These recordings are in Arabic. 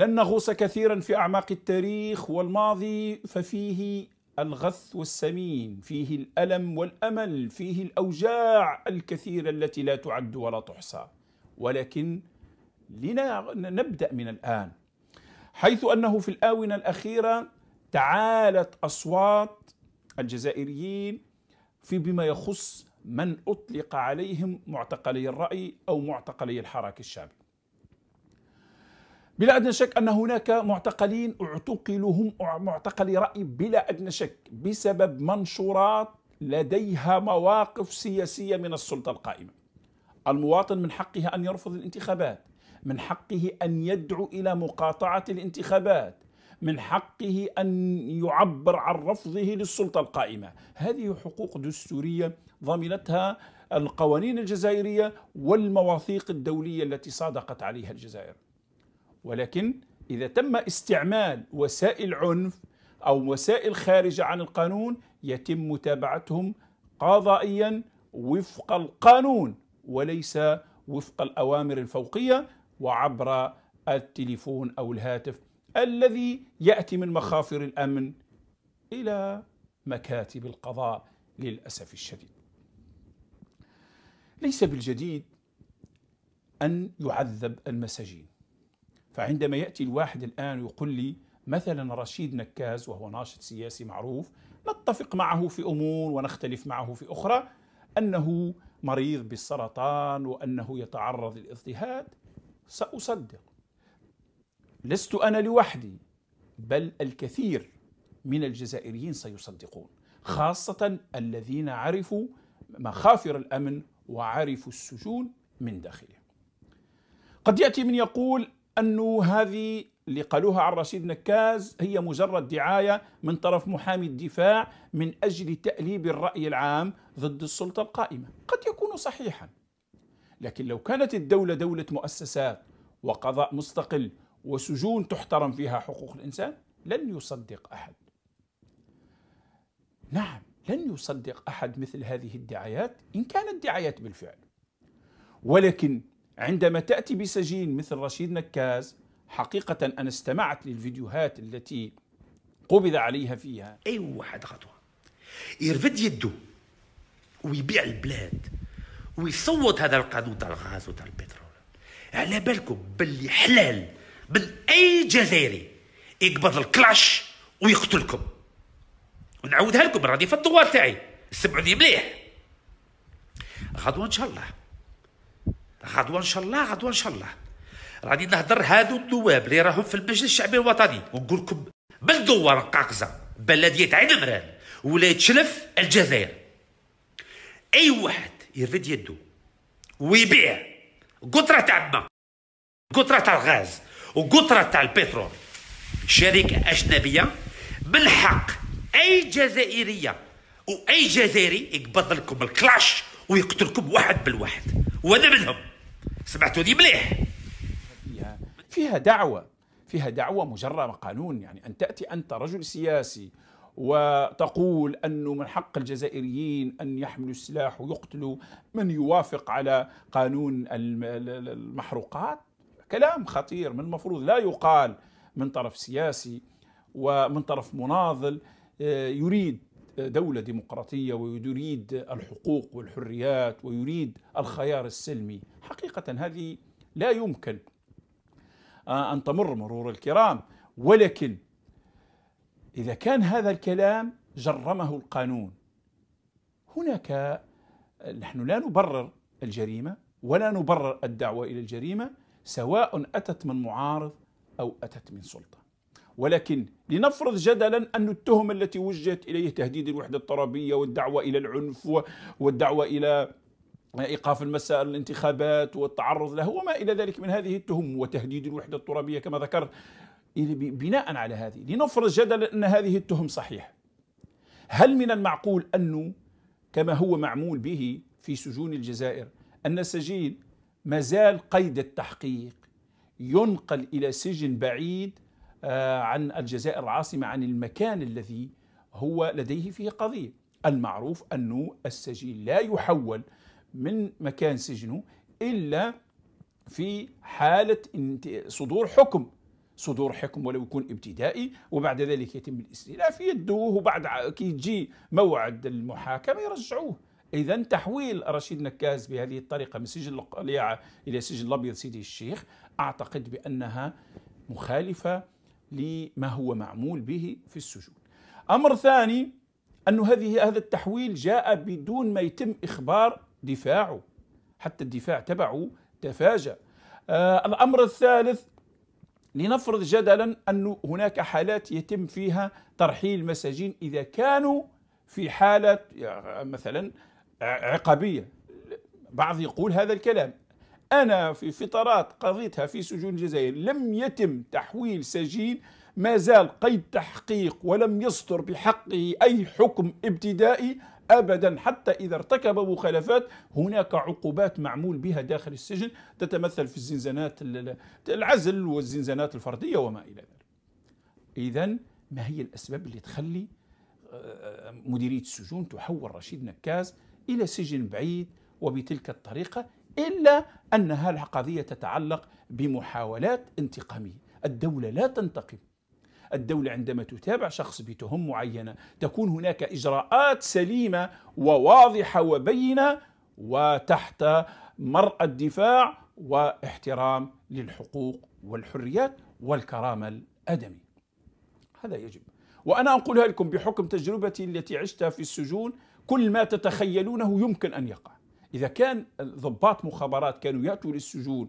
لن نغوص كثيرا في اعماق التاريخ والماضي ففيه الغث والسمين، فيه الالم والامل، فيه الاوجاع الكثيره التي لا تعد ولا تحصى. ولكن لنبدا من الان. حيث انه في الاونه الاخيره تعالت اصوات الجزائريين في بما يخص من اطلق عليهم معتقلي الراي او معتقلي الحراك الشعبي. بلا أدنى شك أن هناك معتقلين اعتقلوا هم معتقلي رأي بلا أدنى شك بسبب منشورات لديها مواقف سياسية من السلطة القائمة المواطن من حقه أن يرفض الانتخابات من حقه أن يدعو إلى مقاطعة الانتخابات من حقه أن يعبر عن رفضه للسلطة القائمة هذه حقوق دستورية ضمنتها القوانين الجزائرية والمواثيق الدولية التي صادقت عليها الجزائر ولكن إذا تم استعمال وسائل عنف أو وسائل خارجة عن القانون يتم متابعتهم قضائيا وفق القانون وليس وفق الأوامر الفوقية وعبر التليفون أو الهاتف الذي يأتي من مخافر الأمن إلى مكاتب القضاء للأسف الشديد ليس بالجديد أن يعذب المساجين فعندما يأتي الواحد الآن ويقول لي مثلا رشيد نكاز وهو ناشط سياسي معروف نتفق معه في أمور ونختلف معه في أخرى أنه مريض بالسرطان وأنه يتعرض للاضطهاد سأصدق لست أنا لوحدي بل الكثير من الجزائريين سيصدقون خاصة الذين عرفوا مخافر الأمن وعرفوا السجون من داخله قد يأتي من يقول أنه هذه اللي قالوها عن رشيد نكاز هي مجرد دعاية من طرف محامي الدفاع من أجل تأليب الرأي العام ضد السلطة القائمة قد يكون صحيحا لكن لو كانت الدولة دولة مؤسسات وقضاء مستقل وسجون تحترم فيها حقوق الإنسان لن يصدق أحد نعم لن يصدق أحد مثل هذه الدعايات إن كانت دعايات بالفعل ولكن عندما تأتي بسجين مثل رشيد نكاز حقيقة أنا استمعت للفيديوهات التي قبض عليها فيها أي أيوة، واحد خطوة يرفد يده ويبيع البلاد ويصوت هذا القانون تاع الغاز وتاع البترول على بالكم باللي حلال بل اي جزائري يقبض الكلاش ويقتلكم ونعاودها لكم راني في الدوار تاعي استمعوني مليح غدوه ان شاء الله غدوه ان شاء الله غدوه ان شاء الله غادي نهضر هادو النواب اللي راهم في المجلس الشعبي الوطني ونقول لكم بالدوار قاقزه بلديه عين عمران ولايه شلف الجزائر اي واحد يرفد يده ويبيع قطره تاع الماء قطره تاع الغاز وقطره تاع البترول شركه اجنبيه من حق اي جزائريه واي جزائري يقبض لكم الكلاش ويقتلكم واحد بالواحد وانا منهم سمعتوا دي مليح فيها فيها دعوه فيها دعوه مجرد قانون يعني ان تاتي انت رجل سياسي وتقول أنه من حق الجزائريين أن يحملوا السلاح ويقتلوا من يوافق على قانون المحروقات كلام خطير من المفروض لا يقال من طرف سياسي ومن طرف مناضل آه، يريد دولة ديمقراطية ويريد الحقوق والحريات ويريد الخيار السلمي حقيقة هذه لا يمكن آه، أن تمر مرور الكرام ولكن إذا كان هذا الكلام جرمه القانون هناك نحن لا نبرر الجريمة ولا نبرر الدعوة إلى الجريمة سواء أتت من معارض أو أتت من سلطة ولكن لنفرض جدلا أن التهم التي وجهت إليه تهديد الوحدة الترابية والدعوة إلى العنف والدعوة إلى إيقاف المسائل الانتخابات والتعرض له وما إلى ذلك من هذه التهم وتهديد الوحدة الترابية كما ذكرت بناء على هذه لنفرض جدلا أن هذه التهم صحيحة هل من المعقول أنه كما هو معمول به في سجون الجزائر أن السجين مازال قيد التحقيق ينقل إلى سجن بعيد آه، عن الجزائر العاصمة عن المكان الذي هو لديه فيه قضية المعروف أنه السجين لا يحول من مكان سجنه إلا في حالة صدور حكم صدور حكم ولو يكون ابتدائي وبعد ذلك يتم الاستئناف يدوه وبعد كي يجي موعد المحاكمة يرجعوه إذا تحويل رشيد نكاز بهذه الطريقة من سجن القليعة إلى سجن الأبيض سيدي الشيخ أعتقد بأنها مخالفة لما هو معمول به في السجون أمر ثاني أن هذه هذا التحويل جاء بدون ما يتم إخبار دفاعه حتى الدفاع تبعه تفاجأ آه الأمر الثالث لنفرض جدلا أن هناك حالات يتم فيها ترحيل مساجين إذا كانوا في حالة آه، مثلا آه، عقابية بعض يقول هذا الكلام أنا في فترات قضيتها في سجون الجزائر لم يتم تحويل سجين ما زال قيد تحقيق ولم يصدر بحقه أي حكم ابتدائي ابدا حتى اذا ارتكب مخالفات هناك عقوبات معمول بها داخل السجن تتمثل في الزنزانات العزل والزنزانات الفرديه وما الى ذلك. اذا ما هي الاسباب اللي تخلي آه، مديريه السجون تحول رشيد نكاز الى سجن بعيد وبتلك الطريقه إلا أنها القضية تتعلق بمحاولات انتقامية الدولة لا تنتقم الدولة عندما تتابع شخص بتهم معينة تكون هناك إجراءات سليمة وواضحة وبينة وتحت مرأى الدفاع واحترام للحقوق والحريات والكرامة الأدمية هذا يجب وأنا أنقلها لكم بحكم تجربتي التي عشتها في السجون كل ما تتخيلونه يمكن أن يقع إذا كان ضباط مخابرات كانوا يأتوا للسجون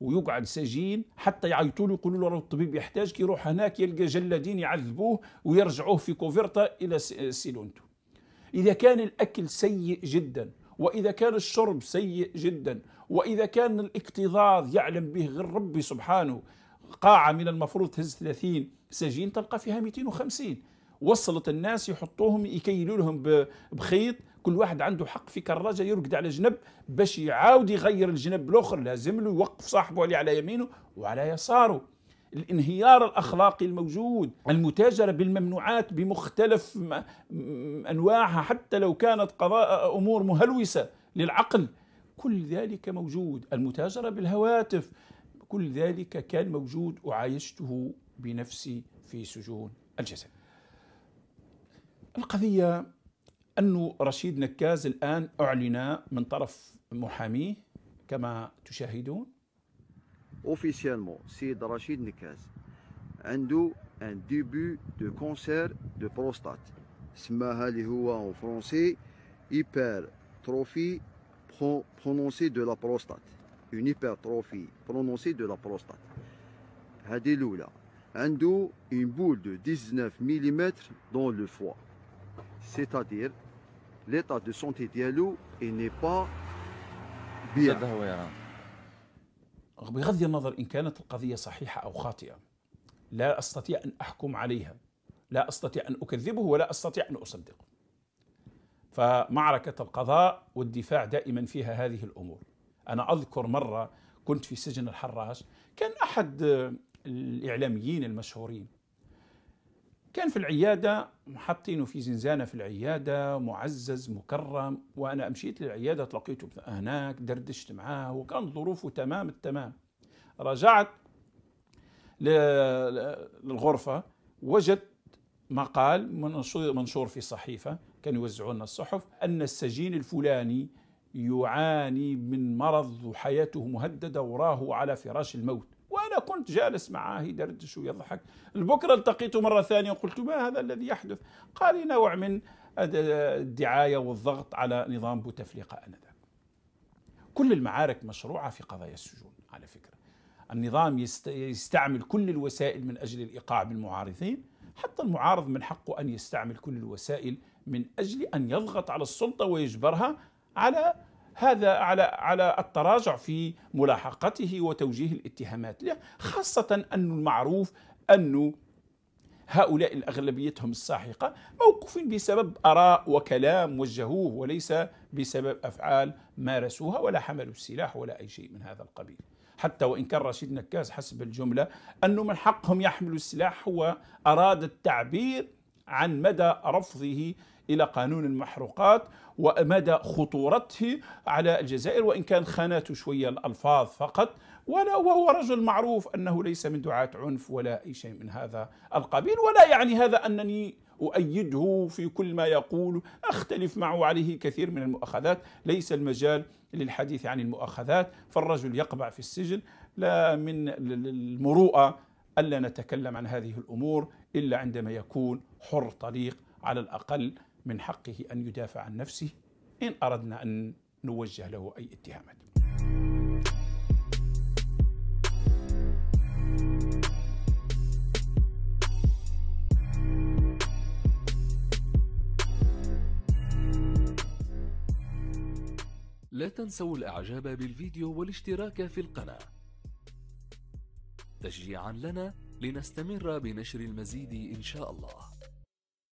ويقعد سجين حتى يعيطوا له يقولوا له الطبيب يحتاج يروح هناك يلقى جلادين يعذبوه ويرجعوه في كوفرتا إلى سيلونتو إذا كان الأكل سيء جدا وإذا كان الشرب سيء جدا وإذا كان الاكتظاظ يعلم به غير ربي سبحانه قاعة من المفروض تهز 30 سجين تلقى فيها 250 وصلت الناس يحطوهم يكيلوا لهم بخيط كل واحد عنده حق في كراجه يرقد على جنب باش يعاود يغير الجنب الاخر لازم له يوقف صاحبه اللي على يمينه وعلى يساره الانهيار الاخلاقي الموجود المتاجره بالممنوعات بمختلف انواعها حتى لو كانت قضاء امور مهلوسه للعقل كل ذلك موجود المتاجره بالهواتف كل ذلك كان موجود وعايشته بنفسي في سجون الجزائر القضيه أن رشيد نكاز الآن أعلن من طرف محاميه كما تشاهدون اوفيسيالمون سيد رشيد نكاز عنده ان ديبي دو كونسير دو بروستات سماها اللي هو اون فرونسي هيبر تروفي برونونسي دو لا بروستات اون هيبر تروفي برونونسي دو لا بروستات هذه الاولى عنده اون بول دو 19 ملم دون لو فوا سيتادير ليطا دو سونتي ديالو اي ني با بيان بغض النظر ان كانت القضيه صحيحه او خاطئه لا استطيع ان احكم عليها لا استطيع ان اكذبه ولا استطيع ان اصدقه فمعركه القضاء والدفاع دائما فيها هذه الامور انا اذكر مره كنت في سجن الحراش كان احد الاعلاميين المشهورين كان في العيادة محطينه في زنزانة في العيادة معزز مكرم وأنا أمشيت للعيادة تلقيته هناك دردشت معاه وكان ظروفه تمام التمام رجعت للغرفة وجدت مقال منشور في صحيفة كانوا يوزعون الصحف أن السجين الفلاني يعاني من مرض وحياته مهددة وراه على فراش الموت كنت جالس معاه يدردش ويضحك البكرة التقيته مرة ثانية وقلت ما هذا الذي يحدث قال لي نوع من الدعاية والضغط على نظام بوتفليقة آنذاك كل المعارك مشروعة في قضايا السجون على فكرة النظام يستعمل كل الوسائل من أجل الإيقاع بالمعارضين حتى المعارض من حقه أن يستعمل كل الوسائل من أجل أن يضغط على السلطة ويجبرها على هذا على على التراجع في ملاحقته وتوجيه الاتهامات له خاصة أن المعروف أنه هؤلاء الأغلبيتهم الساحقة موقوف بسبب آراء وكلام وجهوه وليس بسبب أفعال مارسوها ولا حملوا السلاح ولا أي شيء من هذا القبيل حتى وإن كان رشيد نكاز حسب الجملة أنه من حقهم يحملوا السلاح هو أراد التعبير عن مدى رفضه إلى قانون المحروقات ومدى خطورته على الجزائر وإن كان خاناته شوية الألفاظ فقط ولا وهو رجل معروف أنه ليس من دعاة عنف ولا أي شيء من هذا القبيل ولا يعني هذا أنني أؤيده في كل ما يقول أختلف معه عليه كثير من المؤاخذات ليس المجال للحديث عن المؤاخذات فالرجل يقبع في السجن لا من المروءة ألا نتكلم عن هذه الأمور إلا عندما يكون حر طليق على الأقل من حقه أن يدافع عن نفسه إن أردنا أن نوجه له أي اتهامات لا تنسوا الاعجاب بالفيديو والاشتراك في القناة تشجيعا لنا لنستمر بنشر المزيد ان شاء الله